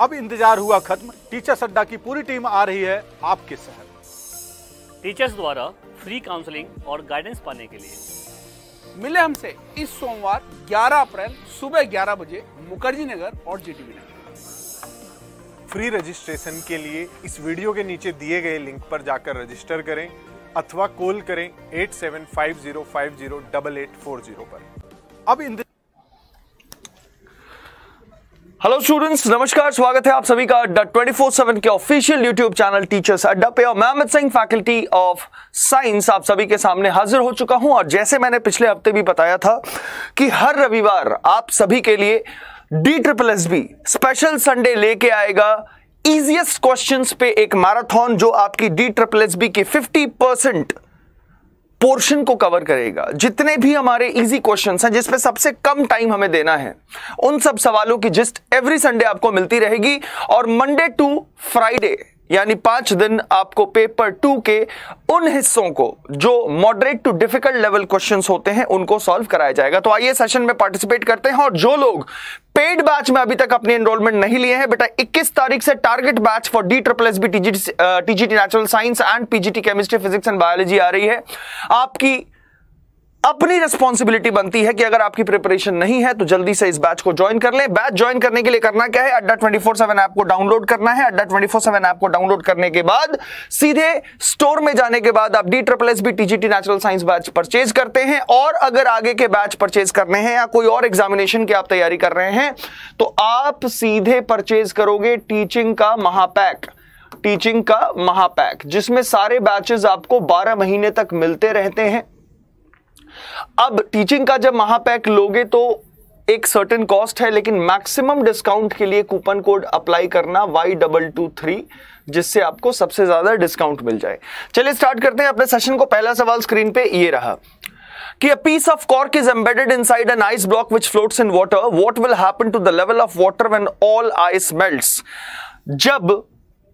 अब इंतजार हुआ खत्म टीचर्स अड्डा की पूरी टीम आ रही है आपके शहर टीचर्स द्वारा फ्री काउंसलिंग और गाइडेंस पाने के लिए मिले हमसे इस सोमवार 11 अप्रैल सुबह 11 बजे मुखर्जी नगर और जीटीबी नगर फ्री रजिस्ट्रेशन के लिए इस वीडियो के नीचे दिए गए लिंक पर जाकर रजिस्टर करें अथवा कॉल करें eight seven five zero five zero double eight four zero पर अब इंतजार हेलो स्टूडेंट्स नमस्कार स्वागत है आप सभी का अड्डा फोर सेवन के official YouTube channel teachers Adda पे और मैं Amit Singh faculty of science आप सभी के सामने हाजिर हो चुका हूं और जैसे मैंने पिछले हफ्ते भी बताया था कि हर रविवार आप सभी के लिए D triple S B special Sunday लेके आएगा इजिएस्ट क्वेश्चन पे एक मैराथन जो आपकी डी ट्रिपल एस बी की फिफ्टी परसेंट पोर्शन को कवर करेगा जितने भी हमारे इजी क्वेश्चन हैं जिसपे सबसे कम टाइम हमें देना है उन सब सवालों की जिस्ट एवरी संडे आपको मिलती रहेगी और मंडे टू फ्राइडे यानी पांच दिन आपको पेपर टू के उन हिस्सों को जो moderate to difficult level questions होते हैं उनको सॉल्व कराया जाएगा तो आइए सेशन में पार्टिसिपेट करते हैं और जो लोग पेड बैच में अभी तक अपने एनरोलमेंट नहीं लिए हैं बेटा 21 तारीख से target batch for D triple S B TGT natural science and PGT chemistry physics and biology आ रही है आपकी अपनी रिस्पॉन्सिबिलिटी बनती है कि अगर आपकी प्रिपरेशन नहीं है तो जल्दी से इस बैच को ज्वाइन कर लें बैच ज्वाइन करने के लिए करना क्या है Adda twenty four seven app को डाउनलोड करना है Adda twenty four seven app को डाउनलोड करने के बाद सीधे स्टोर में जाने के बाद आप D triple S B TGT natural science batch purchase करते हैं और अगर आगे के बैच परचेज करने हैं या कोई और एग्जामिनेशन की आप तैयारी कर रहे हैं तो आप सीधे परचेज करोगे टीचिंग का महापैक टीचिंग का महापैक जिसमें सारे बैचेस आपको 12 महीने तक मिलते रहते हैं अब टीचिंग का जब महापैक लोगे तो एक सर्टेन कॉस्ट है लेकिन मैक्सिमम डिस्काउंट के लिए कूपन कोड अप्लाई करना वाई डबल टू थ्री जिससे आपको सबसे ज्यादा डिस्काउंट मिल जाए चलिए स्टार्ट करते हैं अपने सेशन को पहला सवाल स्क्रीन पे ये रहा कि piece of cork is embedded inside an ice block which floats in water what will happen to the level of water when all ice melt जब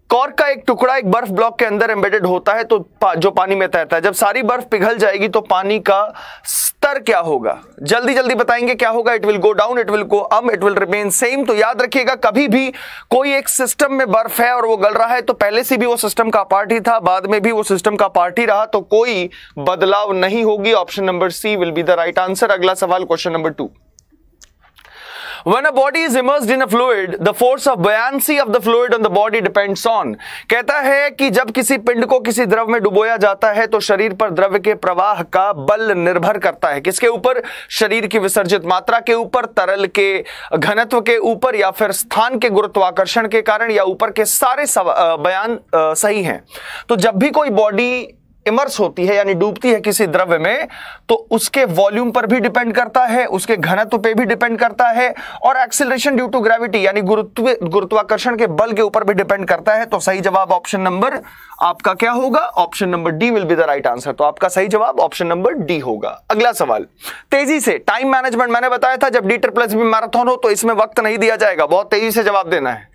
कॉर्क का एक टुकड़ा एक बर्फ ब्लॉक के अंदर एम्बेडेड होता है तो पा, जो पानी में तैरता है जब सारी बर्फ पिघल जाएगी तो पानी का स्तर क्या होगा जल्दी जल्दी बताएंगे क्या होगा it will go down it will go um it will remain same तो याद रखिएगा कभी भी कोई एक सिस्टम में बर्फ है और वो गल रहा है तो पहले से भी वो सिस्टम का पार्ट ही था बाद में भी वो सिस्टम का पार्ट ही रहा तो कोई बदलाव नहीं होगी option number C will be the right answer अगला सवाल question number two When a body is immersed in a fluid, the force of buoyancy of the fluid on the body depends on. कहता है कि जब किसी पिंड को किसी द्रव में डुबोया जाता है तो शरीर पर द्रव के प्रवाह का बल निर्भर करता है किसके ऊपर शरीर की विसर्जित मात्रा के ऊपर तरल के घनत्व के ऊपर या फिर स्थान के गुरुत्वाकर्षण के कारण या ऊपर के सारे बयान सही हैं तो जब भी कोई बॉडी इमर्स होती है यानी डूबती है किसी द्रव्य में तो उसके वॉल्यूम पर भी डिपेंड करता है उसके घनत्व पे भी डिपेंड करता है और एक्सिलेशन ड्यू टू ग्रेविटी यानी गुरुत्व गुरुत्वाकर्षण के बल के ऊपर भी डिपेंड करता है तो सही जवाब ऑप्शन नंबर आपका क्या होगा option number D will be the right answer तो आपका सही जवाब ऑप्शन नंबर डी होगा अगला सवाल तेजी से टाइम मैनेजमेंट मैंने बताया था जब डी प्लस भी मैराथन हो तो इसमें वक्त नहीं दिया जाएगा बहुत तेजी से जवाब देना है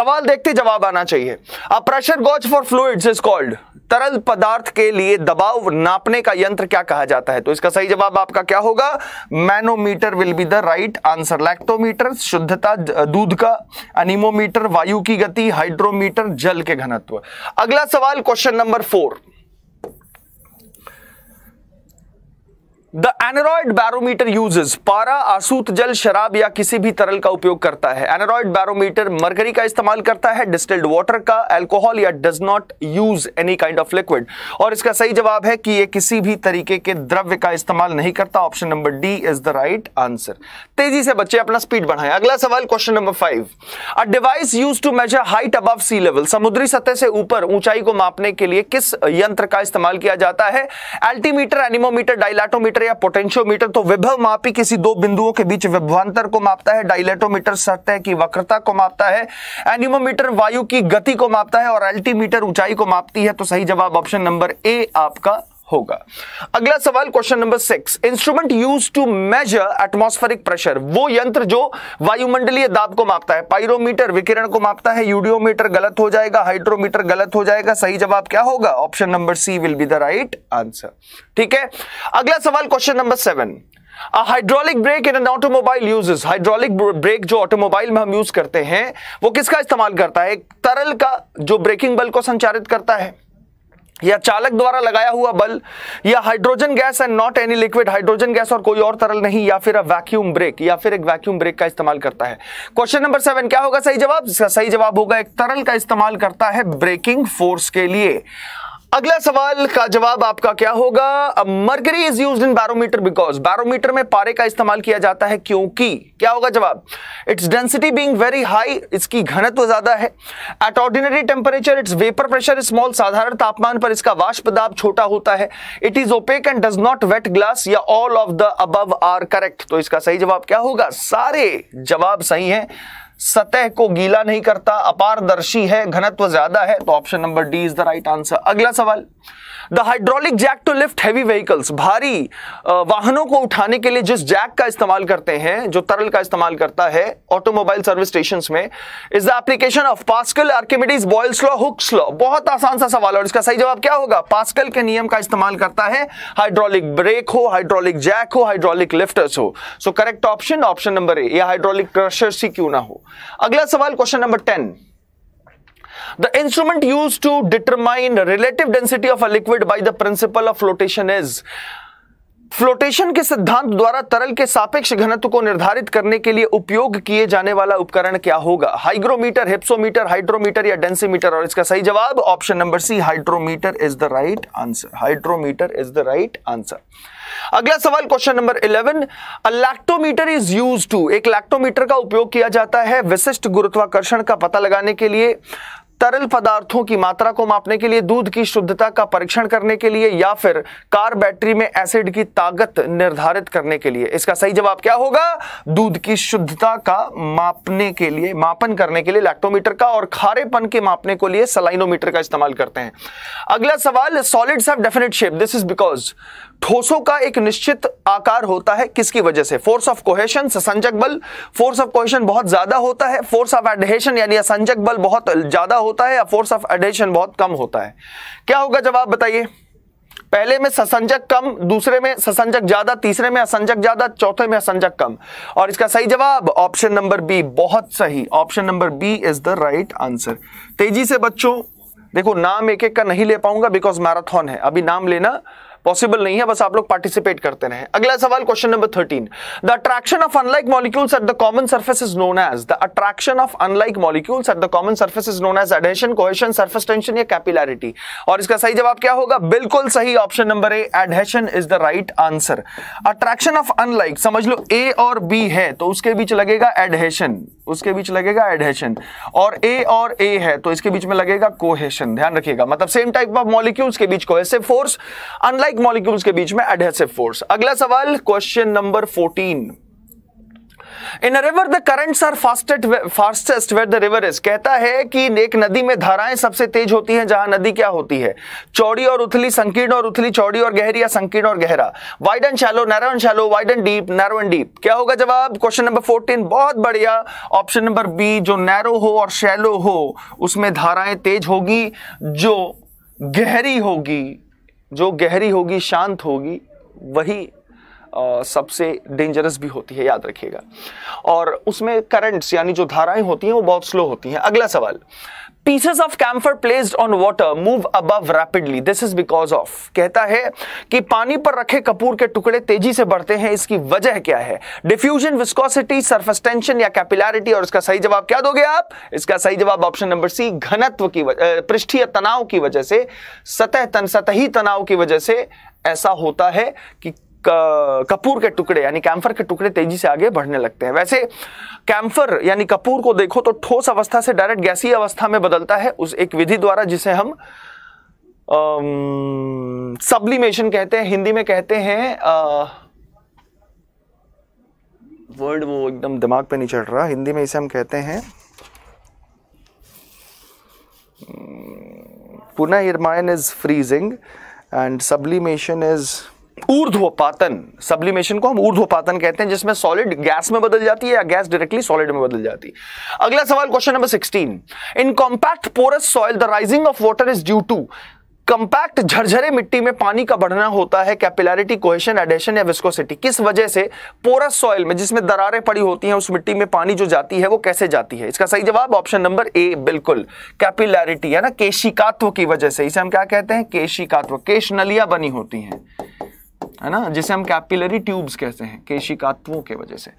सवाल देखते जवाब आना चाहिए a pressure gauge for fluid is called तरल पदार्थ के लिए दबाव नापने का यंत्र क्या कहा जाता है तो इसका सही जवाब आपका क्या होगा manometer will be the right answer lactometer शुद्धता दूध का अनिमोमीटर वायु की गति हाइड्रोमीटर जल के घनत्व अगला सवाल question number four the aneroid barometer uses पारा आसूत जल शराब या किसी भी तरल का उपयोग करता है एनरॉइड बैरोमीटर मरकरी का इस्तेमाल करता है डिस्टिल्ड वाटर का अल्कोहल या does not use any kind of liquid और इसका सही जवाब है कि यह किसी भी तरीके के द्रव्य का इस्तेमाल नहीं करता option number D is the right answer तेजी से बच्चे अपना स्पीड बढ़ाएं अगला सवाल question number five a device use to measure height above sea level समुद्री सतह से ऊपर ऊंचाई को मापने के लिए किस यंत्र का इस्तेमाल किया जाता है एल्टीमीटर एनिमोमीटर डायलाटोमीटर या पोटेंशियोमीटर तो विभव मापी किसी दो बिंदुओं के बीच विभवांतर को मापता है डायलेटोमीटर सतह की वक्रता को मापता है एनिमोमीटर वायु की गति को मापता है और अल्टीमीटर ऊंचाई को मापती है तो सही जवाब ऑप्शन नंबर ए आपका होगा अगला सवाल question number six instrument use to measure atmospheric pressure वो यंत्र जो वायुमंडलीय दाब को मापता है पायरोमीटर विकिरण को मापता है यूडियोमीटर गलत हो जाएगा हाइड्रोमीटर गलत हो जाएगा सही जवाब क्या होगा option number C will be the right answer ठीक है अगला सवाल question number seven hydraulic brake in an automobile uses hydraulic brake जो ऑटोमोबाइल में हम यूज करते हैं वो किसका इस्तेमाल करता है तरल का जो ब्रेकिंग बल को संचारित करता है या चालक द्वारा लगाया हुआ बल या hydrogen gas and not any liquid hydrogen gas और कोई और तरल नहीं या फिर वैक्यूम ब्रेक या फिर एक वैक्यूम ब्रेक का इस्तेमाल करता है क्वेश्चन नंबर सेवन क्या होगा सही जवाब इसका सही जवाब होगा एक तरल का इस्तेमाल करता है ब्रेकिंग फोर्स के लिए अगला सवाल का जवाब आपका क्या होगा mercury is use in barometer because barometer में पारे का इस्तेमाल किया जाता है क्योंकि क्या होगा जवाब its density being very high इसकी घनत्व ज्यादा है at ordinary temperature its vapour pressure small साधारण तापमान पर इसका वाष्प दाब छोटा होता है it is opaque and does not wet glass या all of the above are correct तो इसका सही जवाब क्या होगा सारे जवाब सही है सतह को गीला नहीं करता अपारदर्शी है घनत्व ज्यादा है तो option number D is the right answer अगला सवाल the hydraulic jack to lift heavy vehicles भारी वाहनों को उठाने के लिए जिस जैक का इस्तेमाल करते हैं जो तरल का इस्तेमाल करता है ऑटोमोबाइल सर्विस स्टेशन में is the application of Pascal Archimedes Boyle's law Hooke's law बहुत आसान सा सवाल और इसका सही जवाब क्या होगा पास्कल के नियम का इस्तेमाल करता है हाइड्रोलिक ब्रेक हो हाइड्रोलिक जैक हो हाइड्रोलिक लिफ्टर्स हो so correct option option number A या हाइड्रोलिक क्रशर्स ही क्यों ना हो अगला सवाल question number ten The instrument used to determine relative density of a liquid by the principle of flotation is flotation के सिद्धांत द्वारा तरल के सापेक्ष घनत्व को निर्धारित करने के लिए उपयोग किए जाने वाला उपकरण क्या होगा हाइग्रोमीटर हिप्सोमीटर हाइड्रोमीटर या डेंसीमीटर और इसका सही जवाब option number C hydrometer is the right answer hydrometer is the right answer अगला सवाल question number 11 a lactometer is use to एक लैक्टोमीटर का उपयोग किया जाता है विशिष्ट गुरुत्वाकर्षण का पता लगाने के लिए तरल पदार्थों की मात्रा को मापने के लिए दूध की शुद्धता का परीक्षण करने के लिए या फिर कार बैटरी में एसिड की ताकत निर्धारित करने के लिए इसका सही जवाब क्या होगा दूध की शुद्धता का मापने के लिए मापन करने के लिए लैक्टोमीटर का और खारेपन के मापने को लिए सलाइनोमीटर का इस्तेमाल करते हैं अगला सवाल solids have definite shape this is because ठोसों का एक निश्चित आकार होता है किसकी वजह से फोर्स ऑफ कोहेशन संजक बल फोर्स ऑफ कोहेशन बहुत ज्यादा होता है फोर्स ऑफ एडहेशन यानी असंजक बल बहुत ज्यादा होता है या फोर्स ऑफ एडहेशन बहुत कम होता है क्या होगा जवाब बताइए पहले में ससंजक कम दूसरे में ससंजक ज्यादा तीसरे में असंजक ज्यादा चौथे में असंजक कम और इसका सही जवाब ऑप्शन नंबर बी बहुत सही option number B is the right answer तेजी से बच्चों देखो नाम एक एक का नहीं ले पाऊंगा बिकॉज मैराथन है अभी नाम लेना पॉसिबल नहीं है बस आप लोग पार्टिसिपेट करते रहे अगला सवाल question number thirteen the attraction of unlike molecules at the common surface is known as the attraction of unlike molecules at the common surface is known as adhesion cohesion surface tension या capillarity और इसका सही जवाब क्या होगा बिल्कुल सही option number A adhesion is the right answer attraction of unlike समझ लो ए और बी है तो उसके बीच लगेगा एडहेशन उसके बीच लगेगा एडहेशन और ए और ए है तो इसके बीच में लगेगा कोहेशन ध्यान रखिएगा मतलब सेम टाइप ऑफ मॉलिक्यूल्स के बीच कोहेसिव फोर्स अनलाइक मॉलिक्यूल्स के बीच में एडहेसिव फोर्स अगला सवाल question number fourteen in river the currents are fastest fastest wait the river is कहता है कि एक नदी में धाराएं सबसे तेज होती हैं जहां नदी क्या होती है चौड़ी और उथली संकीर्ण और उथली चौड़ी और गहरी या संकीर्ण और गहरा wide and shallow narrow and shallow wide and deep narrow and deep क्या होगा जवाब क्वेश्चन नंबर फोर्टीन बहुत बढ़िया ऑप्शन नंबर बी जो नैरो हो और शैलो हो उसमें धाराएं तेज होगी जो गहरी होगी जो गहरी होगी शांत होगी वही सबसे डेंजरस भी होती है याद रखिएगा और उसमें करंट्स यानी जो धाराएं होती हैं वो बहुत स्लो होती हैं अगला सवाल pieces of camphor placed on water move above rapidly this is because of कहता है कि पानी पर रखे कपूर के टुकड़े तेजी से बढ़ते हैं इसकी वजह क्या है डिफ्यूजन विस्कोसिटी सरफेस टेंशन या कैपिलैरिटी और इसका सही जवाब क्या दोगे आप इसका सही जवाब ऑप्शन नंबर सी घनत्व की पृष्ठीय तनाव की वजह से सतह तन सतही तनाव की वजह से ऐसा होता है कि कपूर के टुकड़े यानी कैम्फर के टुकड़े तेजी से आगे बढ़ने लगते हैं वैसे कैम्फर यानी कपूर को देखो तो ठोस अवस्था से डायरेक्ट गैसी अवस्था में बदलता है उस एक विधि द्वारा जिसे हम सब्लिमेशन कहते हैं हिंदी में कहते हैं वर्ड वो एकदम दिमाग पे नहीं चढ़ रहा हिंदी में इसे हम कहते हैं पुनः निर्माण is freezing and sublimation is ऊर्ध्वपातन सब्लिमेशन को हम ऊर्ध्वपातन कहते हैं जिसमें सॉलिड गैस में बदल जाती है या गैस डायरेक्टली सॉलिड में बदल जाती है अगला सवाल question number 16 in compact porous soil the rising of water is due to compact झरझरे मिट्टी में पानी का बढ़ना होता है कैपिलैरिटी कोहेशन एडेशन या विस्कोसिटी किस वजह से पोरस सॉइल में जिसमें दरारें पड़ी होती हैं उस मिट्टी में पानी जो जाती है वो कैसे जाती है इसका सही जवाब ऑप्शन नंबर ए बिल्कुल कैपिलैरिटी है ना केशिकात्व की वजह से इसे हम क्या कहते हैं केशिकात्व केश नलिया बनी होती हैं है ना जिसे हम कैपिलरी ट्यूब्स कहते हैं केशिकात्वों के वजह से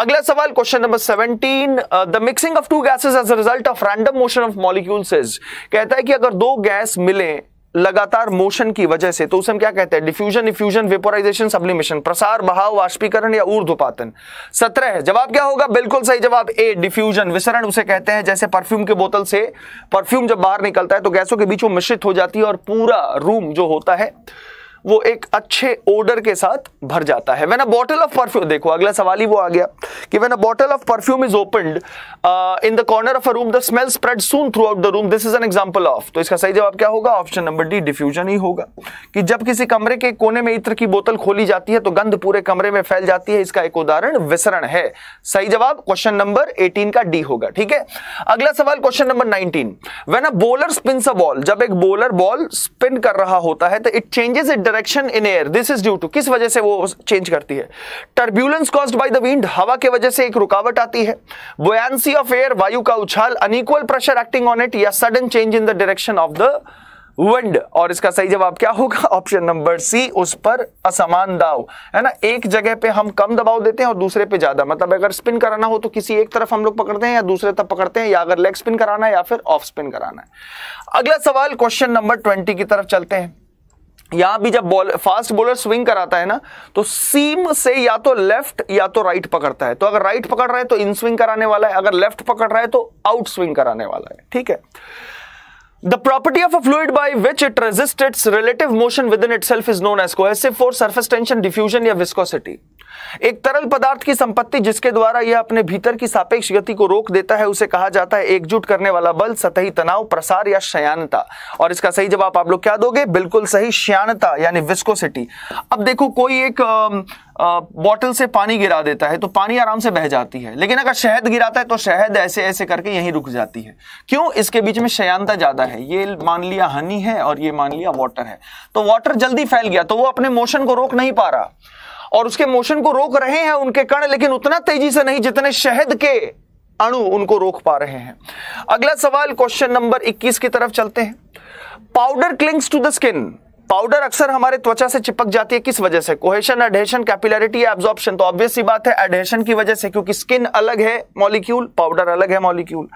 अगला सवाल question number 17 the mixing of two gases as a result of random motion of molecules कहता है कि अगर दो गैस मिले लगातार मोशन की वजह से तो उसे हम क्या कहते हैं डिफ्यूजन इफ्यूजन वेपोराइजेशन सब्लिमेशन प्रसार बहाव वाष्पीकरण या ऊर्धपातन सत्रह जवाब क्या होगा बिल्कुल सही जवाब ए डिफ्यूजन विसरण उसे कहते हैं जैसे परफ्यूम के बोतल से परफ्यूम जब बाहर निकलता है तो गैसों के बीच वो मिश्रित हो जाती है और पूरा रूम जो होता है वो एक अच्छे ओडर के साथ भर जाता है मैंने बॉटल ऑफ परफ्यूम देखो अगला सवाल ही वो आ गया कि when a bottle of perfume is opened in the corner of a room the smell spread soon throughout the room this is an example of तो इसका सही जवाब क्या होगा ऑप्शन नंबर डी डिफ्यूजन ही होगा कि जब किसी कमरे के कोने में इत्र की बोतल खोली जाती है तो गंध पूरे कमरे में फैल जाती है इसका एक उदाहरण विसरण है सही जवाब क्वेश्चन नंबर 18 का डी होगा ठीक है अगला सवाल question number 19 when a bowler spins a ball जब एक बॉलर बॉल स्पिन कर रहा होता है तो it changes it direction in air this is due to किस वजह से वो चेंज करती है turbulence caused by the wind हवा के वजह वजह से एक रुकावट आती है बोयांसी ऑफ एयर वायु का उछाल unequal pressure acting on it या sudden change in the direction of the wind और इसका सही जवाब क्या होगा ऑप्शन नंबर सी उस पर असमान दाव है ना एक जगह पे हम कम दबाव देते हैं और दूसरे पे ज्यादा मतलब अगर स्पिन कराना हो तो किसी एक तरफ हम लोग पकड़ते हैं या दूसरे तरफ पकड़ते हैं या अगर लेग स्पिन कराना है या फिर ऑफ स्पिन कराना है अगला सवाल क्वेश्चन नंबर ट्वेंटी की तरफ चलते हैं यहां भी जब बॉल फास्ट बॉलर स्विंग कराता है ना तो सीम से या तो लेफ्ट या तो राइट पकड़ता है तो अगर राइट पकड़ रहा है तो इन स्विंग कराने वाला है अगर लेफ्ट पकड़ रहा है तो आउट स्विंग कराने वाला है ठीक है The property of a fluid by which it resists its relative motion within itself is known as cohesive force, surface tension, diffusion या viscosity. एक तरल पदार्थ की संपत्ति जिसके द्वारा यह अपने भीतर की सापेक्ष गति को रोक देता है उसे कहा जाता है एकजुट करने वाला बल सतही तनाव प्रसार या शयानता और इसका सही जवाब आप लोग क्या दोगे बिल्कुल सही श्यानता यानी विस्कोसिटी अब देखो कोई एक बॉटल से पानी गिरा देता है तो पानी आराम से बह जाती है लेकिन अगर शहद गिराता है तो शहद ऐसे ऐसे करके यहीं रुक जाती है क्यों इसके बीच में शयानता ज्यादा है ये मान लिया हनी है और ये मान लिया वॉटर है तो वॉटर जल्दी फैल गया तो वो अपने मोशन को रोक नहीं पा रहा और उसके मोशन को रोक रहे हैं उनके कण लेकिन उतना तेजी से नहीं जितने शहद के अणु उनको रोक पा रहे हैं अगला सवाल क्वेश्चन नंबर 21 की तरफ चलते हैं powder clings to the skin powder अक्सर हमारे त्वचा से चिपक जाती है किस वजह से कोहेशन एडहेशन कैपिलरिटी एब्जॉर्प्शन तो ऑब्वियस ही बात है एडहेशन की वजह से क्योंकि स्किन अलग है मॉलिक्यूल पाउडर अलग है मॉलिक्यूल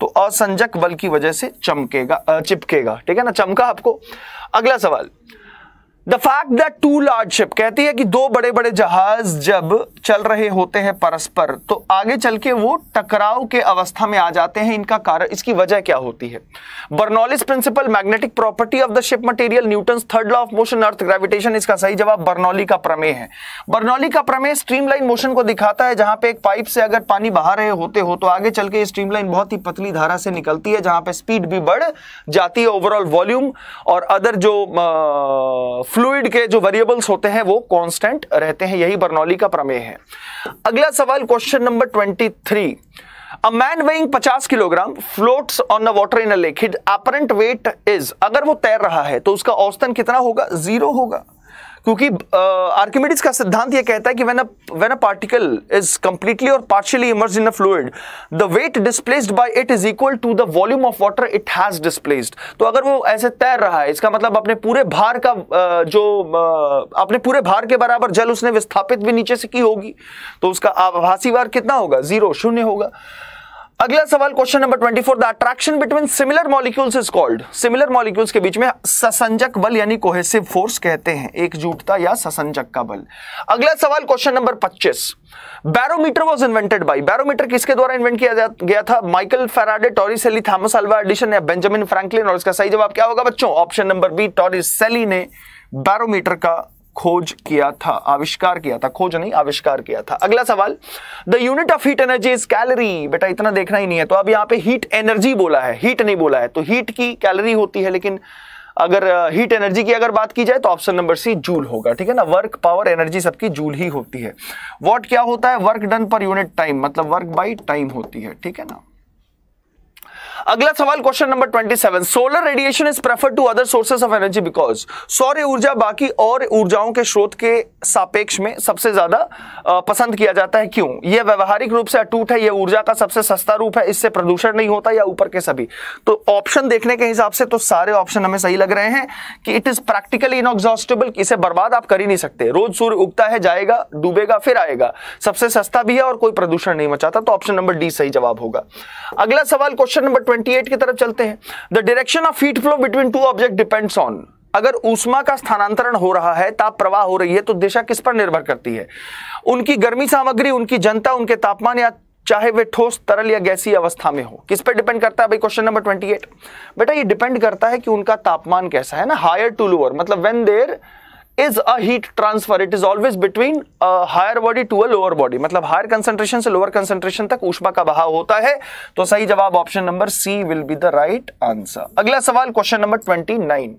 तो असंजक बल की वजह से चमकेगा चिपकेगा ठीक है ना चमका आपको अगला सवाल the fact that two large कहती है कि दो बड़े बड़े जहाज जब चल रहे होते हैं परस्पर तो आगे चल के वो टकराव के अवस्था में आ जाते हैं इनका कारण इसकी वजह क्या होती है Bernoulli's principle magnetic property of the ship material Newton third law of motion earth gravitation इसका सही जवाब बर्नौली का प्रमेय है बर्नौली का प्रमेय स्ट्रीमलाइन मोशन को दिखाता है जहां पे एक पाइप से अगर पानी बहा रहे होते हो तो आगे चल के स्ट्रीमलाइन बहुत ही पतली धारा से निकलती है जहां पर स्पीड भी बढ़ जाती है ओवरऑल वॉल्यूम और अदर जो फ्लूड के जो वेरिएबल्स होते हैं वो कांस्टेंट रहते हैं यही बर्नौली का प्रमेय है अगला सवाल question number twenty three A man weighing 50 kilogram floats on the water in a lake. His apparent weight is अगर वो तैर रहा है तो उसका औसतन कितना होगा जीरो होगा क्योंकि आर्किमिडीज का सिद्धांत यह कहता है कि when a when a particle is completely और partially immerse in a fluid the weight displaced by it is equal to the volume of water it has displaced तो अगर वो ऐसे तैर रहा है इसका मतलब अपने पूरे भार का जो अपने पूरे भार के बराबर जल उसने विस्थापित भी नीचे से की होगी तो उसका आभासी भार कितना होगा जीरो शून्य होगा अगला सवाल question number 24 the attraction between similar molecules is called similar molecules के बीच में ससंजक बल यानी कोहेसिव फोर्स कहते हैं एकजुटता या ससंजक का बल अगला सवाल question number 25 barometer was invented by barometer किसके द्वारा इन्वेंट किया गया था माइकल फेराडे सेली थॉमस अल्वा एडिशन या बेंजामिन फ्रैंकलिन और इसका सही जवाब क्या होगा बच्चों ऑप्शन नंबर बी सेली ने बैरोमीटर का खोज किया था आविष्कार किया था खोज नहीं आविष्कार किया था अगला सवाल the unit of heat energy is calorie बेटा इतना देखना ही नहीं है तो अब यहाँ पे हीट एनर्जी बोला है हीट नहीं बोला है तो हीट की कैलरी होती है लेकिन अगर हीट एनर्जी की अगर बात की जाए तो ऑप्शन नंबर सी जूल होगा ठीक है ना वर्क पावर एनर्जी सबकी जूल ही होती है वॉट क्या होता है work done per unit time मतलब वर्क बाई टाइम होती है ठीक है ना अगला सवाल question number 27 solar radiation is prefer to other sources of energy because सौर ऊर्जा बाकी और ऊर्जाओं के स्रोत के सापेक्ष में सबसे ज्यादा पसंद किया जाता है क्यों यह व्यवहारिक रूप से अटूट है यह ऊर्जा का सबसे सस्ता रूप है इससे प्रदूषण नहीं होता या ऊपर के सभी तो ऑप्शन देखने के हिसाब से तो सारे ऑप्शन हमें सही लग रहे हैं कि इट इज प्रैक्टिकली इनऑक्सॉस्टेबल इसे बर्बाद आप कर ही नहीं सकते रोज सूर्य उगता है जाएगा डूबेगा फिर आएगा सबसे सस्ता भी है और कोई प्रदूषण नहीं मचाता तो ऑप्शन नंबर डी सही जवाब होगा अगला सवाल क्वेश्चन नंबर 28 की तरफ चलते हैं the direction of heat flow between two object depends on अगर ऊष्मा का स्थानांतरण हो रहा है ताप प्रवाह हो रही है तो दिशा किस पर निर्भर करती है उनकी गर्मी सामग्री उनकी जनता उनके तापमान या चाहे वे ठोस तरल या गैसी अवस्था में हो किस पर डिपेंड करता है भाई क्वेश्चन नंबर 28 बेटा ये डिपेंड करता है कि उनका तापमान कैसा है ना हायर टू लोअर मतलब when there is a heat transfer it is always between higher body to a lower body मतलब हायर कंसेंट्रेशन से लोअर कंसेंट्रेशन तक ऊष्मा का बहाव होता है तो सही जवाब option number C will be the right answer अगला सवाल question number twenty nine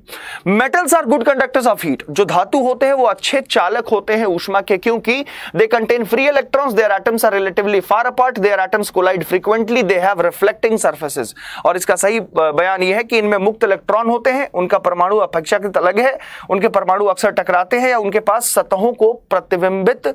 metals are good conductors of heat जो धातु होते हैं वो अच्छे चालक होते हैं ऊष्मा के क्योंकि they contain free electron their atoms are relatively far apart their atoms collide frequently they have reflecting surfaces और इसका सही बयान यह है कि इनमें मुक्त इलेक्ट्रॉन होते हैं उनका परमाणु अपेक्षाकृत अलग है उनके परमाणु अक्सर टकराते हैं या उनके पास सतहों को प्रतिबिंबित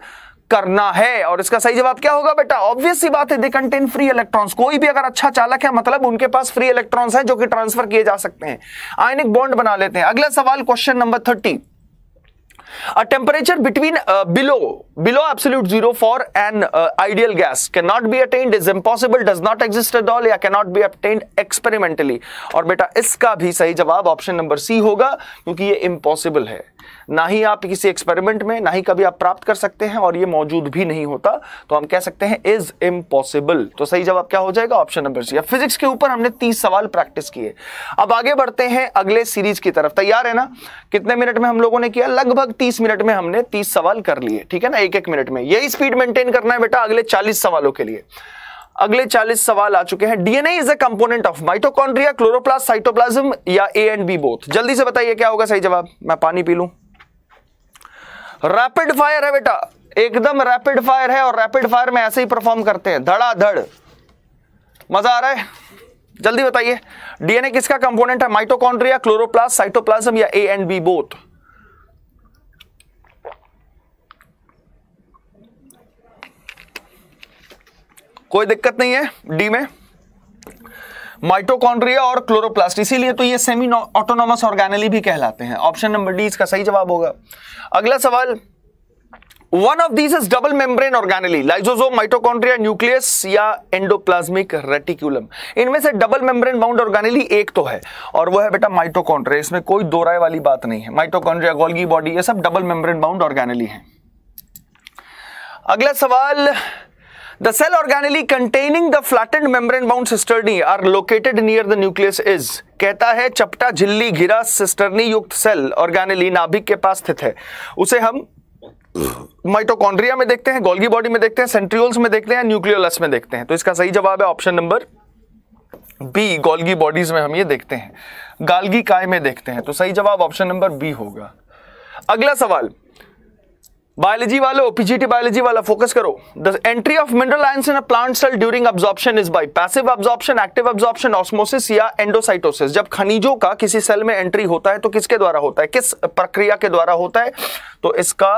करना है और इसका सही जवाब क्या होगा बेटा ऑब्वियस सी बात है दे कंटेन फ्री इलेक्ट्रॉन्स कोई भी अगर अच्छा चालक है मतलब उनके पास फ्री इलेक्ट्रॉन्स हैं जो कि ट्रांसफर किए जा सकते हैं आयनिक बॉन्ड बना लेते हैं अगला सवाल question number thirty temperature between below below absolute zero for an ideal gas can not be attend is impossible does not exist at all या can not be attend experimentally और बेटा इसका भी सही जवाब ऑप्शन नंबर सी होगा क्योंकि ये इंपॉसिबल है ना ही आप किसी एक्सपेरिमेंट में ना ही कभी आप प्राप्त कर सकते हैं और ये मौजूद भी नहीं होता तो हम कह सकते हैं इज इम्पॉसिबल तो सही जवाब क्या हो जाएगा ऑप्शन नंबर सी फिजिक्स के ऊपर हमने तीस सवाल प्रैक्टिस किए अब आगे बढ़ते हैं अगले सीरीज की तरफ तैयार है ना कितने मिनट में हम लोगों ने किया लगभग तीस मिनट में हमने तीस सवाल कर लिए ठीक है ना एक एक मिनट में यही स्पीड मेंटेन करना है बेटा अगले चालीस सवालों के लिए अगले 40 सवाल आ चुके हैं DNA is a component of mitochondria chloroplast cytoplasm या ए एंड बी बोथ जल्दी से बताइए क्या होगा सही जवाब मैं पानी पी लूं रैपिड फायर है बेटा एकदम रैपिड फायर है और रैपिड फायर में ऐसे ही परफॉर्म करते हैं धड़ाधड़ मजा आ रहा है जल्दी बताइए डीएनए किसका कंपोनेंट है माइटोकॉन्ड्रिया क्लोरोप्लास्ट साइटोप्लाज्म या ए एंड बी बोथ कोई दिक्कत नहीं है डी में माइटोकॉन्ड्रिया और क्लोरोप्लास्ट इसीलिए तो ये सेमी ऑटोनोमस ऑर्गेनली भी कहलाते हैं ऑप्शन नंबर डी इसका सही जवाब होगा अगला सवाल one of these is double membrane organelle lysosome mitochondria nucleus या एंडोप्लाज्मिक रेटिक्यूलम इनमें से डबल मेम्ब्रेन बाउंड ऑर्गेनली एक तो है और वो है बेटा माइटोकॉन्ड्रिया इसमें कोई दो राय वाली बात नहीं है माइटोकॉन्ड्रिया गोल्गी बॉडी ये सब डबल मेम्ब्रेन बाउंड ऑर्गेनली है अगला सवाल The cell organelle containing the flattened membrane bound cisternae are located near the nucleus is कहता है चपटा झिल्ली घिरा सिस्टर्नी युक्त सेल ऑर्गेनेली नाभिक के पास स्थित है उसे हम माइटोकॉन्ड्रिया में देखते हैं गोल्गी बॉडी में देखते हैं सेंट्रियोल्स में देखते हैं न्यूक्लियोलस में देखते हैं तो इसका सही जवाब है option number B Golgi bodies में हम ये देखते हैं गालगी काय में देखते हैं तो सही जवाब ऑप्शन नंबर बी होगा अगला सवाल बायोलॉजी वालों पीजीटी बायोलॉजी वाला फोकस करो the entry of mineral ions in a plant cell during absorption is by passive absorption active absorption osmosis या एंडोसाइटोसिस जब खनिजों का किसी सेल में एंट्री होता है तो किसके द्वारा होता है किस प्रक्रिया के द्वारा होता है तो इसका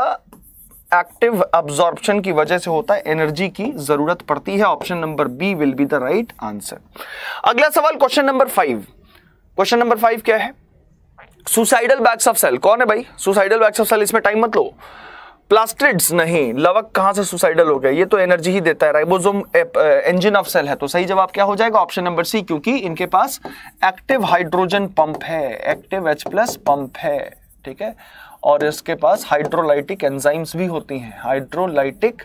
एक्टिव अब्जॉर्प्शन की वजह से होता है एनर्जी की जरूरत पड़ती है option number B will be the right answer अगला सवाल question number five question number five क्या है सुसाइडल बैग्स ऑफ सेल कौन है भाई सुसाइडल बैग्स ऑफ सेल इसमें टाइम मत लो प्लास्टिड्स नहीं लवक कहां से सुसाइडल हो गया ये तो एनर्जी ही देता है राइबोसोम इंजन ऑफ सेल है तो सही जवाब क्या हो जाएगा ऑप्शन नंबर सी क्योंकि इनके पास एक्टिव हाइड्रोजन पंप है एक्टिव एच प्लस पंप है ठीक है और इसके पास हाइड्रोलाइटिक एंजाइम्स भी होती हैं हाइड्रोलाइटिक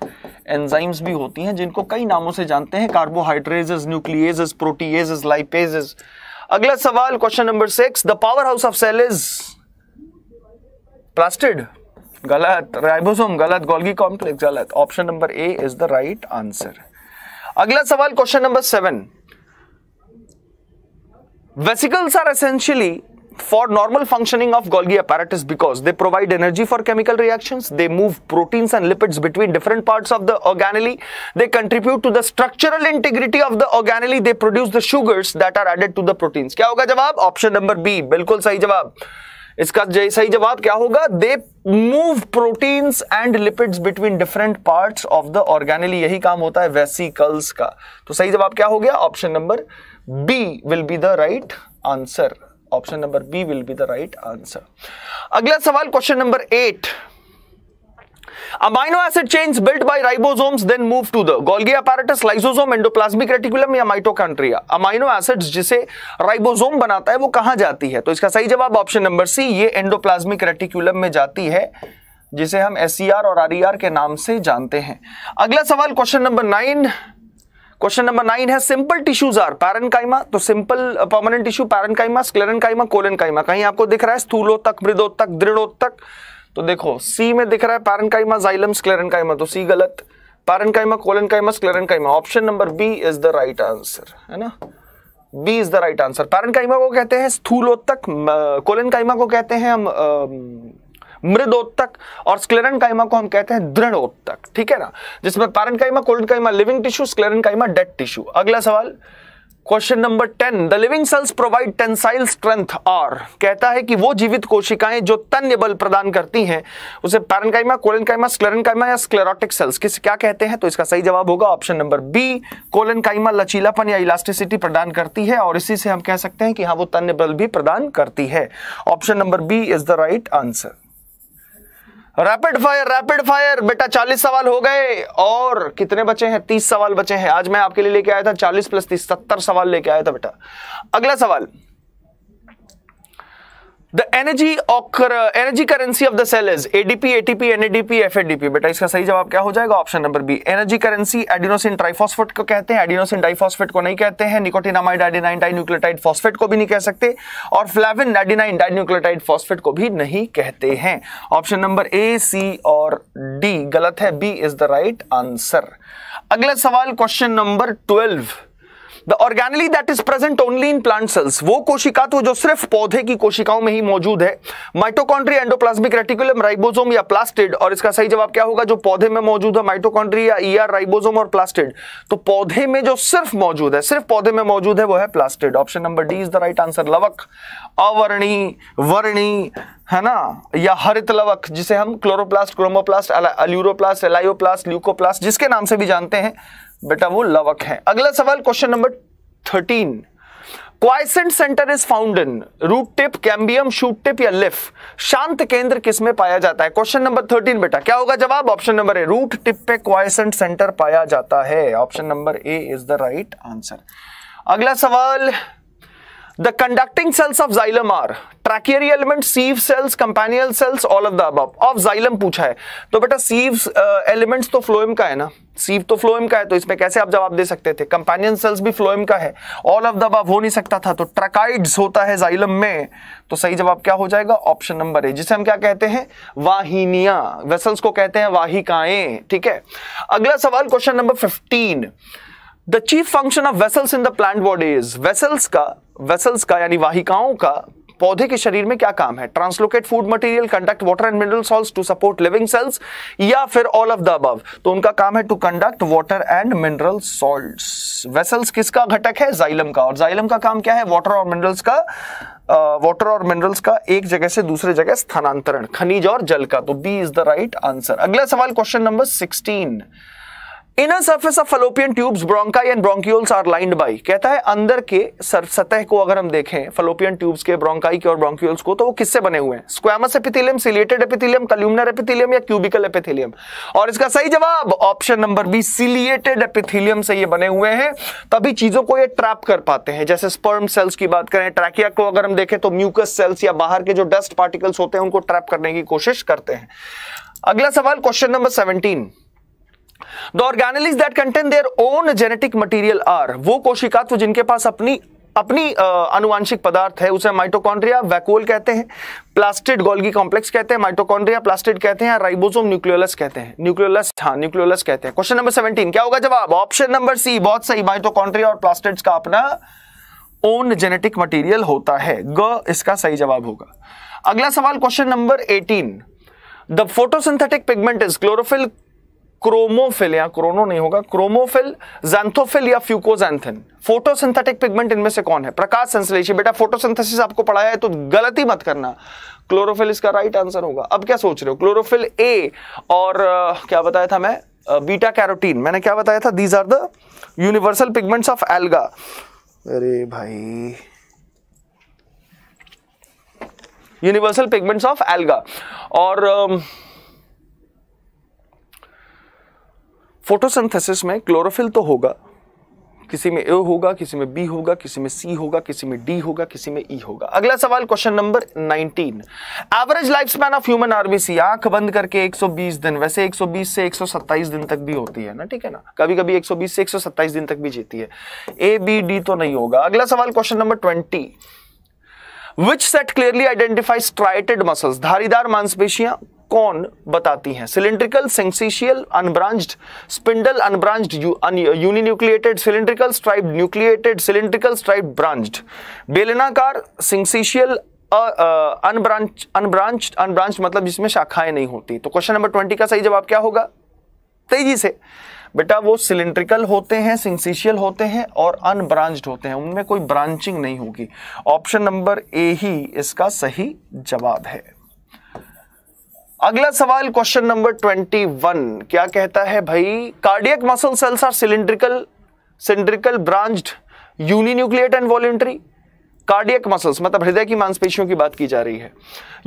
एंजाइम्स भी होती हैं जिनको कई नामों से जानते हैं कार्बोहाइड्रेजेस न्यूक्लियेजेस प्रोटीजेस लाइपेजेस अगला सवाल question number six the powerhouse of cell is plastid गलत राइबोसोम गलत गोल्गी कॉम्प्लेक्स गलत option number A is the right answer अगला सवाल question number seven vesicles are essentially for normal functioning of Golgi apparatus because they provide energy for chemical reaction they move protein and lipid between different part of the organelle they contribute to the structural integrity of the organelle they produce the sugars that are added to the protein क्या होगा जवाब option number B बिल्कुल सही जवाब इसका सही जवाब क्या होगा they move proteins and lipids between different parts of the organelle यही काम होता है वेसिकल्स का तो सही जवाब क्या हो गया option number B will be the right answer option number B will be the right answer अगला सवाल question number eight amino acid chains built by ribosomes then move to the Golgi apparatus, lysosome, endoplasmic reticulum या mitochondria amino acids जिसे ribosome बनाता है वो कहां जाती है तो इसका सही जवाब ऑप्शन नंबर सी ये एंडोप्लाज्मिक रेटिकुलम में जाती है जिसे हम एस e और आर e के नाम से जानते हैं अगला सवाल question number nine question number nine है सिंपल टिश्यूज आर पैरनकाइमा तो simple permanent tissue parenchyma sclerenchyma collenchyma कहीं आपको दिख रहा है स्थूलोत्तक मृदोत्तक दृढ़ोत्तक तो देखो सी में दिख रहा है पैरनकाइमा जाइलम स्क्लेरनकाइमा तो सी गलत parenchyma collenchyma sclerenchyma option number B is the right answer है ना B is the right answer parenchyma को कहते हैं स्थूलोत्तक कोलनकाइमा को कहते हैं हम मृदोत्तक और स्क्लेरन काइमा को हम कहते हैं दृढ़ोत्तक ठीक है ना जिसमें parenchyma collenchyma living tissue sclerenchyma dead tissue अगला सवाल question number ten the living cells provide tensile strength और कहता है कि वो जीवित कोशिकाएं जो तन्य बल प्रदान करती हैं उसे पैरनकाइमा कोलनकाइमा स्क्लेरनकाइमा या स्क्लेरोटिक सेल्स किस क्या कहते हैं तो इसका सही जवाब होगा ऑप्शन नंबर बी कोलेनकाइमा लचीलापन या इलास्टिसिटी प्रदान करती है और इसी से हम कह सकते हैं कि हाँ वो तन्य बल भी प्रदान करती है option number B is the right answer rapid fire rapid fire बेटा 40 सवाल हो गए और कितने बचे हैं 30 सवाल बचे हैं आज मैं आपके लिए लेके आया था 40 प्लस 30 सत्तर सवाल लेके आया था बेटा अगला सवाल the energy occur energy currency of the cell is ADP ATP NADP FADP बेटा इसका सही जवाब क्या हो जाएगा option number B energy currency adenosine triphosphate को कहते हैं एडिनोसिन डाइफॉस्फेट को नहीं कहते हैं निकोटिनामाइड एडिनाइन डाइन्यूक्लियोटाइड फॉस्फेट को भी नहीं कह सकते और फ्लेविन एडिनाइन डाइन्यूक्लियोटाइड फॉस्फेट को भी नहीं कहते हैं ऑप्शन नंबर ए सी और डी गलत है B is the right answer अगला सवाल question number twelve the organelle that is present only in plant cells वो कोशिका तो जो सिर्फ पौधे की कोशिकाओं में ही मौजूद है माइटोकॉन्ड्री एंडोप्लाज्मिक रेटिकुलम राइबोसोम या प्लास्टिड और इसका सही जवाब क्या होगा जो पौधे में मौजूद है माइटोकॉन्ड्री माइटोकॉन्ड्रिया ईआर राइबोसोम और प्लास्टिड तो पौधे में जो सिर्फ मौजूद है सिर्फ पौधे में मौजूद है वो है plastid option number D is the right answer लवक अवर्णी वर्णी है ना या हरित लवक जिसे हम chloroplast chromoplast aleuroplast elaioplast leucoplast जिसके नाम से भी जानते हैं बेटा वो लवक है अगला सवाल question number thirteen quiescent centre is found in root tip cambium shoot tip या लिफ शांत केंद्र किस में पाया जाता है क्वेश्चन नंबर थर्टीन बेटा क्या होगा जवाब option number A root tip पे क्वाइसेंट सेंटर पाया जाता है option number A is the right answer अगला सवाल The conducting cells of xylem are tracheary element sieve cells companion cells all of the above of xylem पूछा है तो बेटा सीव एलिमेंट्स uh, तो फ्लोएम का है ना सीव तो फ्लोएम का है तो इसमें कैसे आप जवाब दे सकते थे कंपेनियन सेल्स भी फ्लोएम का है ऑल ऑफ द अबव हो नहीं सकता था तो ट्रकाइड्स होता है जाइलम में तो सही जवाब क्या हो जाएगा ऑप्शन नंबर ए जिसे हम क्या कहते हैं वाहिनिया वेसल्स को कहते हैं वाहिकाएं ठीक है अगला सवाल question number 15 the chief function of vessels in the plant body is vessels का वेसल्स का यानी वाहिकाओं का पौधे के शरीर में क्या काम है translocate food material conduct water and mineral salts to support living cells या फिर ऑल ऑफ द अबव तो उनका काम है to conduct water and mineral salts vessels किसका घटक है जाइलम का और जाइलम का काम क्या है वाटर और मिनरल्स का वाटर और मिनरल्स का एक जगह से दूसरे जगह स्थानांतरण खनिज और जल का तो B is the right answer अगला सवाल question number sixteen inner surface of Fallopian tubes bronchi and bronchioles are lined by कहता है अंदर के सतह को अगर हम देखें फलोपियन ट्यूब्स के ब्रोंकाई के और ब्रोंकियोल्स को तो वो किससे बने हुए हैं squamous epithelium ciliated epithelium columnar epithelium या क्यूबिकल एपिथेलियम और इसका सही जवाब option number B ciliated epithelium से ये बने हुए हैं तभी चीजों को ये ट्रैप कर पाते हैं जैसे स्पर्म सेल्स की बात करें ट्रैकिया को अगर हम देखें तो म्यूकस सेल्स या बाहर के जो डस्ट पार्टिकल्स होते हैं उनको ट्रैप करने की कोशिश करते हैं अगला सवाल question number seventeen the organelles that contain their own genetic material are वो कोशिका तो जिनके पास अपनी अपनी अनुवांशिक पदार्थ है उसे माइटोकॉन्ड्रिया वैकोल कहते हैं प्लास्टिड गोल्गी कॉम्प्लेक्स कहते हैं माइटोकॉन्ड्रिया प्लास्टिड कहते हैं राइबोसोम न्यूक्लियोलस कहते हैं न्यूक्लियोलस हाँ न्यूक्लियोलस कहते हैं क्वेश्चन नंबर सेवेंटीन क्या होगा जवाब ऑप्शन नंबर सी बहुत सही माइटोकॉन्ड्रिया और प्लास्टिड का अपना ओन जेनेटिक मटीरियल होता है ग इसका सही जवाब होगा अगला सवाल question number eighteen the photosynthetic pigment is chlorophyll chromophyll या क्रोनो नहीं होगा क्रोमोफिल जैंथोफिल या फ्यूकोजैंथिन फोटोसिंथेटिक पिगमेंट इनमें से कौन है प्रकाश संश्लेषी बेटा फोटोसिंथेसिस आपको पढ़ाया है तो गलत ही मत करना क्लोरोफिल इसका राइट आंसर होगा अब क्या सोच रहे हो क्लोरोफिल ए और uh, क्या बताया था मैं बीटा कैरोटीन मैंने क्या बताया था these are the universal pigments of alga अरे भाई यूनिवर्सल पिगमेंट्स ऑफ एल्गा और uh, फोटोसिंथेसिस में क्लोरोफिल तो होगा किसी में ए होगा किसी में बी होगा किसी में सी होगा किसी में डी होगा किसी में ई e होगा अगला सवाल question number 19 average life span of human RBC आंख बंद करके 120 दिन वैसे 120 से 127 दिन तक भी होती है ना ठीक है ना कभी कभी 120 से 127 दिन तक भी जीती है ए बी डी तो नहीं होगा अगला सवाल question number twenty which set clearly identifies striated muscle धारीदार मांसपेशियां कौन बताती हैं cylindrical syncytial unbranched spindle unbranched uninucleated cylindrical stripe nucleated cylindrical stripe branched बेलनाकार सिंसिशियल अनब्रांच अनब्रांच अनब्रांच मतलब जिसमें शाखाएं नहीं होती तो क्वेश्चन नंबर ट्वेंटी का सही जवाब क्या होगा तेजी से बेटा वो सिलेंड्रिकल होते हैं सिंसिशियल होते हैं और अनब्रांच्ड होते हैं उनमें कोई ब्रांचिंग नहीं होगी ऑप्शन नंबर ए ही इसका सही जवाब है अगला सवाल क्वेश्चन नंबर ट्वेंटी वन क्या कहता है भाई cardiac muscle cells are cylindrical cylindrical branched uninucleate and voluntary cardiac muscles मतलब हृदय की मांसपेशियों की बात की जा रही है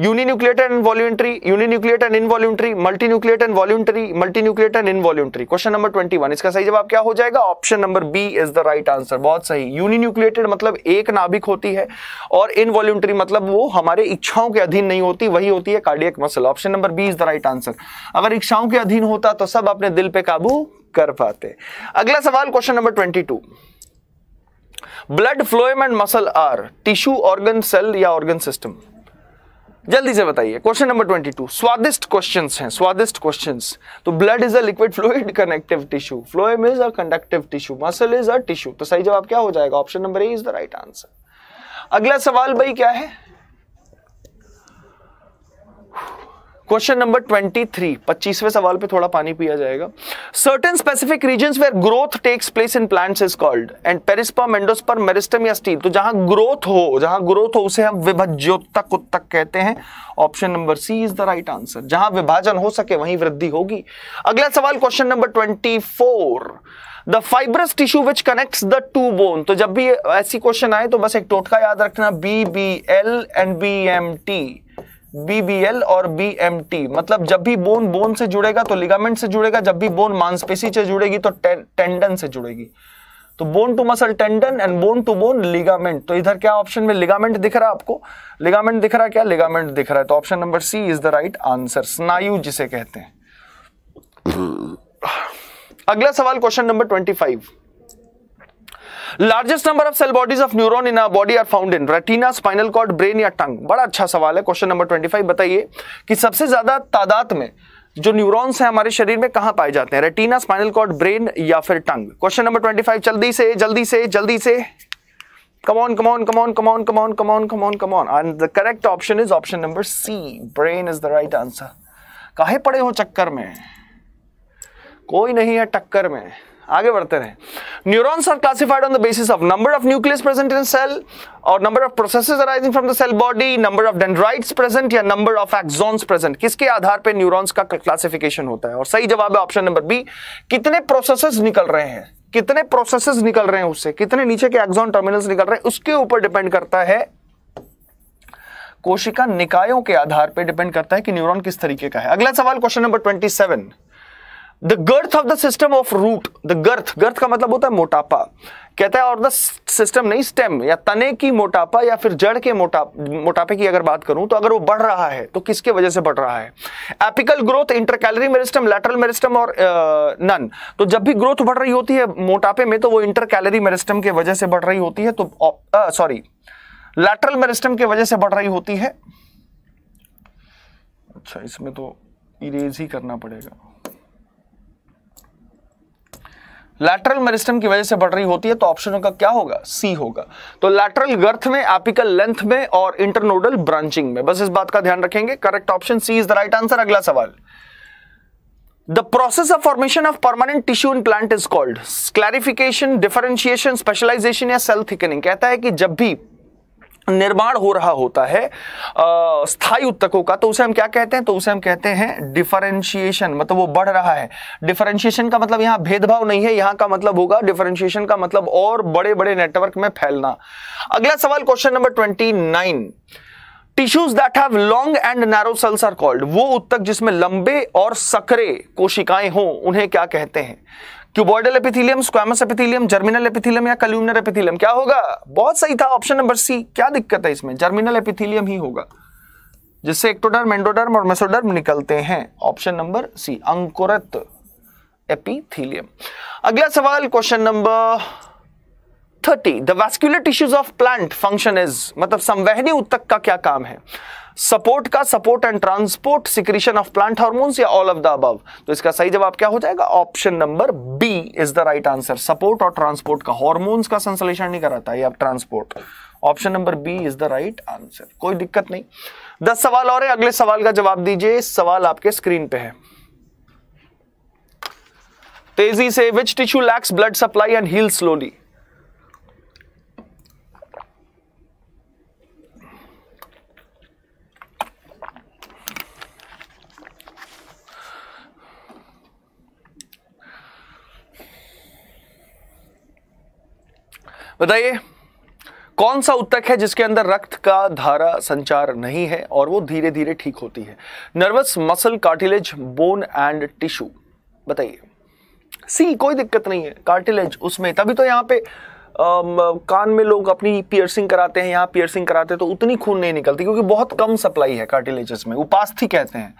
uninucleated and voluntary uninucleate and involuntary multinucleate and voluntary multinucleate and involuntary question number twenty one इसका सही जवाब क्या हो जाएगा option number B is the right answer बहुत सही यूनिन्यूक्लिएटेड मतलब एक नाभिक होती है और इनवॉल्यूंट्री मतलब वो हमारे इच्छाओं के अधीन नहीं होती वही होती है cardiac muscle option number B is the right answer अगर इच्छाओं के अधीन होता तो सब अपने दिल पर काबू कर पाते अगला सवाल question number twenty blood phloem and muscle are tissue organ cell या ऑर्गन सिस्टम जल्दी से बताइए क्वेश्चन नंबर 22 स्वादिष्ट क्वेश्चंस हैं स्वादिष्ट क्वेश्चंस तो blood is a liquid fluid connective tissue phloem is a conductive tissue muscle is a tissue तो सही जवाब क्या हो जाएगा option number A is the right answer अगला सवाल भाई क्या है क्वेश्चन नंबर 23 25वें सवाल पे थोड़ा पानी पिया जाएगा certain specific region where growth takes place in plants is called and perisperm endosperm meristem या स्टील तो जहां ग्रोथ हो जहां ग्रोथ हो उसे हम विभज्योतक उत्तक कहते हैं option number C is the right answer जहां विभाजन हो सके वहीं वृद्धि होगी अगला सवाल question number 24 the fibrous tissue which connect the two bone तो जब भी ऐसी क्वेश्चन आए तो बस एक टोटका याद रखना B B L and B M T BBL और बीएमटी मतलब जब भी बोन बोन से जुड़ेगा तो लिगामेंट से जुड़ेगा जब भी बोन मांसपेशी से जुड़ेगी तो टेंडन से जुड़ेगी तो bone to muscle tendon and bone to bone ligament तो इधर क्या ऑप्शन में लिगामेंट दिख रहा है आपको लिगामेंट दिख रहा है क्या लिगामेंट दिख रहा है तो option number C is the right answer स्नायु जिसे कहते हैं hmm. अगला सवाल question number twenty five largest number of cell bodies of neuron in body are found in retina spinal cord brain या टंग बड़ा अच्छा सवाल है क्वेश्चन नंबर ट्वेंटी बताइए कि सबसे ज्यादा तादाद में जो न्यूरॉन्स हैं हमारे शरीर में कहां पाए जाते हैं रेटिना स्पाइनल कॉर्ड ब्रेन या फिर tongue question number twenty five जल्दी से जल्दी से जल्दी से come on come on come on come on come on come on come on come on and the correct option is option number C brain is the right answer option काहे पड़े हो चक्कर में कोई नहीं है टक्कर में आगे बढ़ते रहे neurons are classified on the basis of number of nucleus present in cell और number of processes arising from the cell body number of dendrites present या नंबर ऑफ एक्सॉन्स प्रेजेंट किसके आधार पर न्यूरॉन्स का क्लासिफिकेशन होता है और सही जवाब है ऑप्शन नंबर बी कितने प्रोसेसेस निकल रहे हैं कितने प्रोसेसेस निकल रहे हैं उससे कितने नीचे के एक्सॉन टर्मिनल्स निकल रहे हैं उसके ऊपर डिपेंड करता है कोशिका निकायों के आधार पर डिपेंड करता है कि न्यूरॉन किस तरीके का है अगला सवाल question number twenty seven the girth of the system of root the girth girth का मतलब होता है मोटापा कहता है और द सिस्टम नहीं स्टेम या तने की मोटापा या फिर जड़ के मोटा मोटापे की अगर बात करूं तो अगर वो बढ़ रहा है तो किसके वजह से बढ़ रहा है apical growth intercalary meristem lateral meristem और नन तो जब भी ग्रोथ बढ़ रही होती है मोटापे में तो वो इंटरकैलरी मेरिस्टम के वजह से बढ़ रही होती है तो सॉरी लैटरल मेरिस्टम के वजह से बढ़ रही होती है अच्छा इसमें तो इरेज ही करना पड़ेगा लैटरल मेरिस्टम की वजह से बढ़ रही होती है तो ऑप्शन का क्या होगा सी होगा तो लैटरल गर्थ में एपिकल लेंथ में और इंटरनोडल ब्रांचिंग में बस इस बात का ध्यान रखेंगे correct option C is the right answer अगला सवाल the process of formation of permanent tissue in plant is called clarification differentiation specialisation या सेल थिकनिंग कहता है कि जब भी निर्माण हो रहा होता है स्थायी उत्तकों का तो उसे हम क्या कहते हैं तो उसे हम कहते हैं डिफरेंशिएशन मतलब वो बढ़ रहा है डिफरेंशिएशन का मतलब यहां भेदभाव नहीं है यहां का मतलब होगा डिफरेंशिएशन का मतलब और बड़े बड़े नेटवर्क में फैलना अगला सवाल question number twenty nine tissues that have long and narrow cells are called वो उत्तक जिसमें लंबे और सकरे कोशिकाएं हों उन्हें क्या कहते हैं cuboidal epithelium squamous epithelium germinal epithelium या कल्यूमिनर एपिथिलियम क्या होगा बहुत सही था ऑप्शन नंबर सी क्या दिक्कत है इसमें जर्मिनल एपिथिलियम ही होगा जिससे एक्टोडर्म एंडोडर्म और मेसोडर्म निकलते हैं ऑप्शन नंबर सी अंकुरत एपिथिलियम अगला सवाल question number thirty the vascular tissues of plant function is मतलब संवहनी उत्तक का क्या काम है सपोर्ट का support and transport secretion of plant hormones या ऑल ऑफ द अबव तो इसका सही जवाब क्या हो जाएगा option number B is the right answer support और ट्रांसपोर्ट का हार्मोन्स का संश्लेषण नहीं कराता या transport option number B is the right answer कोई दिक्कत नहीं दस सवाल और है अगले सवाल का जवाब दीजिए सवाल आपके स्क्रीन पे है तेजी से which tissue lacks blood supply and heal slowly बताइए कौन सा उत्तक है जिसके अंदर रक्त का धारा संचार नहीं है और वो धीरे धीरे ठीक होती है nervous muscle cartilage bone and tissue बताइए सी कोई दिक्कत नहीं है कार्टिलेज उसमें तभी तो यहां पे कान में लोग अपनी पियर्सिंग कराते हैं यहाँ पियर्सिंग कराते हैं तो उतनी खून नहीं निकलती क्योंकि बहुत कम सप्लाई है कार्टिलेजेस में उपास्थी कहते हैं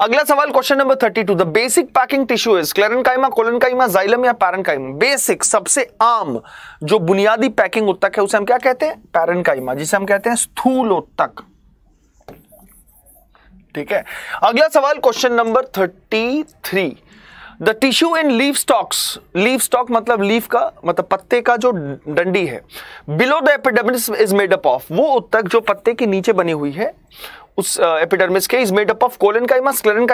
अगला सवाल question number thirty two the basic packing tissue is sclerenchyma collenchyma xylem या पैरनकाइमा बेसिक सबसे आम जो बुनियादी पैकिंग उत्तक है उसे हम क्या कहते हैं पैरनकाइमा जिसे हम कहते हैं स्थूल उत्तक ठीक है अगला सवाल question number thirty three the tissue in leaf stalks leaf stalk मतलब लीव का मतलब पत्ते का जो डंडी है below the epidermis is made up of वो उत्तक जो पत्ते के नीचे बनी हुई है उस एपिडर्मिस uh, के is made up of collenchyma sclerenchyma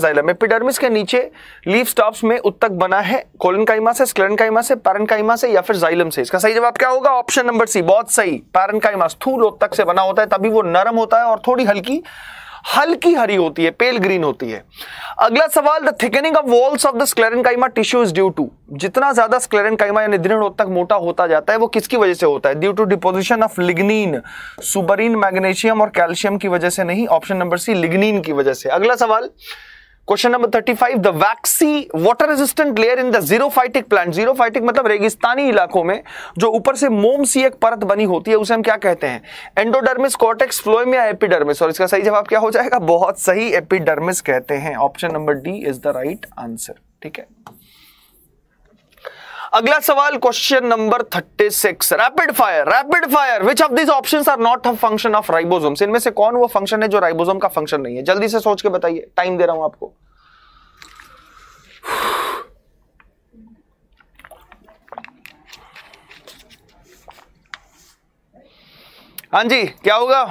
xylem epidermis के नीचे लीफ स्टॉक्स में उत्तक बना है कोलन से स्क्लेरन से परन से या फिर जाइलम से इसका सही जवाब क्या होगा ऑप्शन नंबर सी बहुत सही परन स्थूल उत्तक से बना होता है तभी वो नरम होता है और थोड़ी हल्की हल्की हरी होती है पेल ग्रीन होती है अगला सवाल the thickening of walls of the sclerenchyma tissue is due to जितना ज्यादा स्क्लेरनकाइमा यानी दृढ़ तक मोटा होता जाता है वो किसकी वजह से होता है due to deposition of lignin suberin magnesium और कैल्शियम की वजह से नहीं ऑप्शन नंबर सी लिग्निन की वजह से अगला सवाल question number five the waxy water resistant layer in the phytic plant phytic मतलब रेगिस्तानी इलाकों में जो ऊपर से मोम सी एक परत बनी होती है उसे हम क्या कहते हैं एंडोडर्मिस कॉर्टेक्स फ्लोएम या एपिडर्मिस और इसका सही जवाब क्या हो जाएगा बहुत सही एपिडर्मिस कहते हैं option number D is the right answer ठीक है अगला सवाल question number 36 rapid fire rapid fire which of this options are not a function of ribosomes इनमें से कौन वो फंक्शन है जो राइबोसोम का फंक्शन नहीं है जल्दी से सोच के बताइए टाइम दे रहा हूं आपको हां जी क्या होगा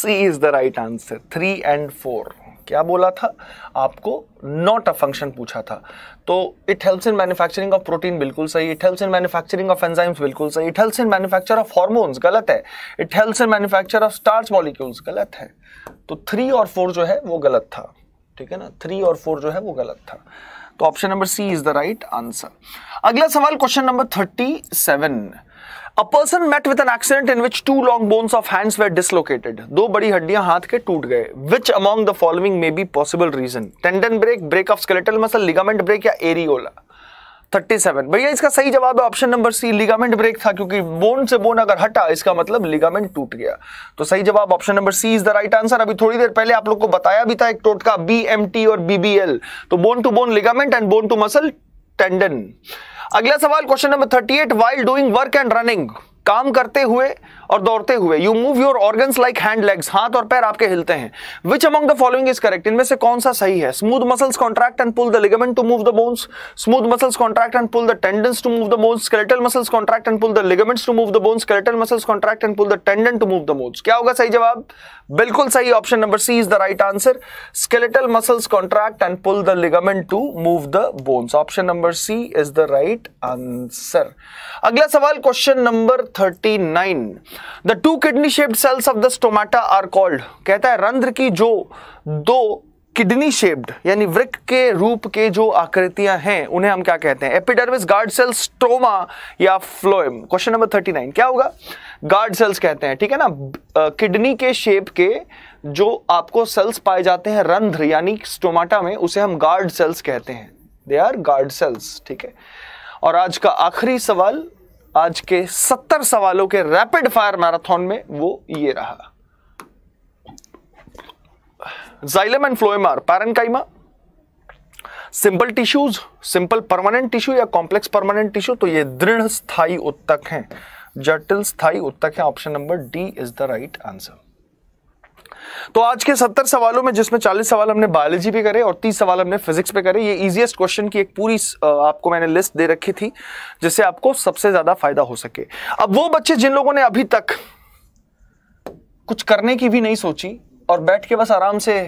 C is the right answer three and four क्या बोला था आपको नॉट अ फंक्शन पूछा था तो it helps in manufacturing of protein बिल्कुल सही it helps in manufacturing of enzymes बिल्कुल सही it helps in manufacture of hormones गलत है it helps in manufacture of starch molecules गलत है तो थ्री और फोर जो है वो गलत था ठीक है ना थ्री और फोर जो है वो गलत था तो option number C is the right answer अगला सवाल question number thirty seven a person met with an accident in which two long bones of hands were dislocated दो बड़ी हड्डियां हाथ के टूट गए which among the following may be possible reason tendon break break of skeletal muscle ligament break या areola 37 भैया इसका सही जवाब है option number C ligament break था क्योंकि बोन से बोन अगर हटा इसका मतलब लिगामेंट टूट गया तो सही जवाब option number C is the right answer अभी थोड़ी देर पहले आप लोग को बताया भी था एक टोटका बी एम टी और बीबीएल तो bone to bone ligament and bone to muscle tendon अगला सवाल question number thirty eight while doing work and running काम करते हुए और दौड़ते हुए you move your organ like hand legs हाथ और पैर आपके हिलते हैं which among the following is correct इनमें से कौन सा सही है smooth muscles contract and pull the ligament to move the bones smooth muscles contract and pull the tendons to move the bones skeletal muscles contract and pull the ligaments to move the bones skeletal muscles contract and pull the tendon to move the bones क्या होगा सही जवाब बिल्कुल सही option number C is the right answer skeletal muscles contract and pull the ligament to move the bones option number C is the right answer अगला सवाल question number 39 the two kidney shaped cells of the stomata are called कहता है रंध्र की जो दो kidney shaped यानी वृक्क के रूप के जो आकृतियां हैं उन्हें हम क्या कहते हैं एपिडर्मिस गार्ड सेल्स स्ट्रोमा या phloem question number thirty nine क्या होगा गार्ड सेल्स कहते हैं ठीक है ना किडनी के शेप के जो आपको सेल्स पाए जाते हैं रंध्र यानी स्टोमाटा में उसे हम गार्ड सेल्स कहते हैं दे आर गार्ड सेल्स ठीक है और आज का आखिरी सवाल आज के सत्तर सवालों के रैपिड फायर मैराथन में वो ये रहा xylem and phloem are parenchyma simple tissues simple permanent tissue या कॉम्प्लेक्स परमानेंट टिश्यू तो ये दृढ़ स्थाई उत्तक हैं जटिल स्थायी उत्तक हैं option number D is the right answer तो आज के सत्तर सवालों में जिसमें चालीस सवाल हमने बायोलॉजी पे करे और तीस सवाल हमने फिजिक्स पे करे ये इजिएस्ट क्वेश्चन की एक पूरी आपको मैंने लिस्ट दे रखी थी जिससे आपको सबसे ज्यादा फायदा हो सके अब वो बच्चे जिन लोगों ने अभी तक कुछ करने की भी नहीं सोची और बैठ के बस आराम से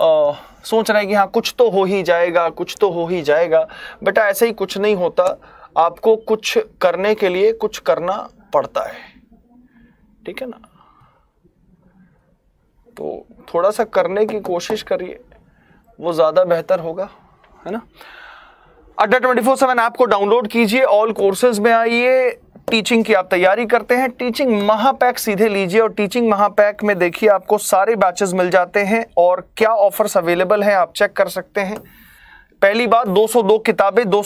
आ, सोच रहे हैं कि हाँ कुछ तो हो ही जाएगा कुछ तो हो ही जाएगा बेटा ऐसे ही कुछ नहीं होता आपको कुछ करने के लिए कुछ करना पड़ता है ठीक है ना तो थोड़ा सा करने की कोशिश करिए वो ज़्यादा बेहतर होगा है ना Adda twenty four seven app को डाउनलोड कीजिए ऑल कोर्सेज में आइए टीचिंग की आप तैयारी करते हैं टीचिंग महापैक सीधे लीजिए और टीचिंग महापैक में देखिए आपको सारे बैचेस मिल जाते हैं और क्या ऑफर्स अवेलेबल हैं आप चेक कर सकते हैं पहली बात 202 किताबें दो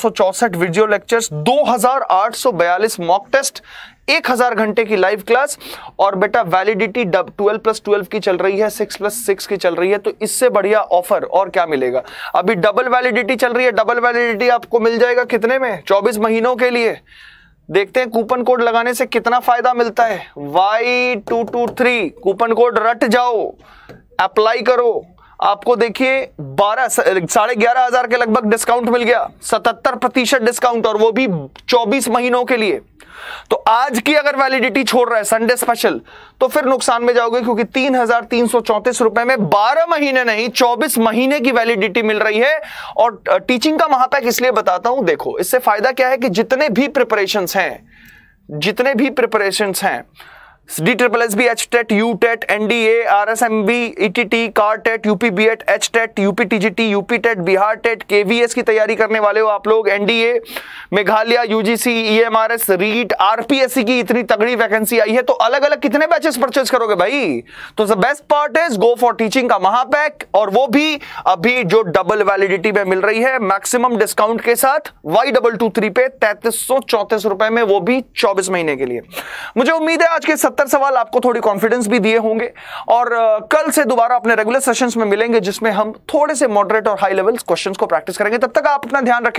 वीडियो लेक्चर्स 2842 मॉक टेस्ट एक हजार घंटे की लाइव क्लास और बेटा वैलिडिटी ट्वेल्व प्लस ट्वेल्व की चल रही है सिक्स प्लस सिक्स की चल रही है तो इससे बढ़िया ऑफर और क्या मिलेगा अभी डबल वैलिडिटी चल रही है डबल वैलिडिटी आपको मिल जाएगा कितने में चौबीस महीनों के लिए देखते हैं कूपन कोड लगाने से कितना फायदा मिलता है Y two two three coupon code रट जाओ अप्लाई करो आपको देखिए बारह साढ़े ग्यारह हजार के लगभग डिस्काउंट मिल गया सतहत्तर प्रतिशत डिस्काउंट और वो भी चौबीस महीनों के लिए तो आज की अगर वैलिडिटी छोड़ रहा है संडे स्पेशल तो फिर नुकसान में जाओगे क्योंकि तीन हजार तीन सौ चौंतीस रुपए में बारह महीने नहीं चौबीस महीने की वैलिडिटी मिल रही है और टीचिंग का महापैक इसलिए बताता हूं देखो इससे फायदा क्या है कि जितने भी प्रिपरेशन हैं जितने भी प्रिपरेशन हैं D triple S B H TET U TET N D A R S M B E T T कार टेट यू पी बी एट H TET U P T G T U P TET Bihar TET K V S की तैयारी करने वाले हो आप लोग N D A Meghalaya U G C E M R S REET R P S C की इतनी तगड़ी वैकेंसी आई है तो अलग अलग कितने बैचेस परचेज करोगे भाई तो the best part is go for teaching का महापैक और वो भी अभी जो डबल वैलिडिटी में मिल रही है मैक्सिमम डिस्काउंट के साथ वाई डबल टू थ्री पे तैतीस सौ चौंतीस रुपए में वो भी चौबीस महीने के लिए मुझे उम्मीद है आज के सत्र सत्तर सवाल आपको थोड़ी कॉन्फिडेंस भी दिए होंगे और कल से दोबारा अपने रेगुलर सेशंस में मिलेंगे जिसमें हम थोड़े से मॉडरेट और हाई लेवल क्वेश्चंस को प्रैक्टिस करेंगे तब तक आप अपना ध्यान रखें